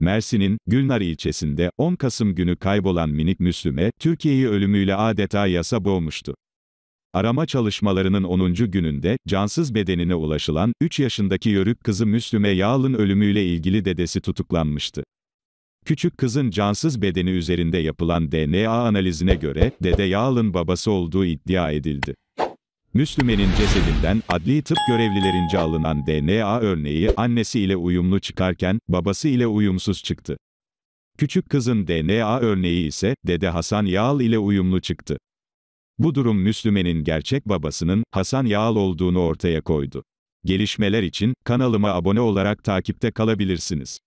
Mersin'in Gülnar ilçesinde 10 Kasım günü kaybolan minik Müslüme, Türkiye'yi ölümüyle adeta yasa boğmuştu. Arama çalışmalarının 10. gününde, cansız bedenine ulaşılan, 3 yaşındaki yörük kızı Müslüme Yağlın ölümüyle ilgili dedesi tutuklanmıştı. Küçük kızın cansız bedeni üzerinde yapılan DNA analizine göre, dede Yağlın babası olduğu iddia edildi. Müslüme'nin cesedinden adli tıp görevlilerince alınan DNA örneği annesi ile uyumlu çıkarken babası ile uyumsuz çıktı. Küçük kızın DNA örneği ise dede Hasan Yağal ile uyumlu çıktı. Bu durum Müslüme'nin gerçek babasının Hasan Yağal olduğunu ortaya koydu. Gelişmeler için kanalıma abone olarak takipte kalabilirsiniz.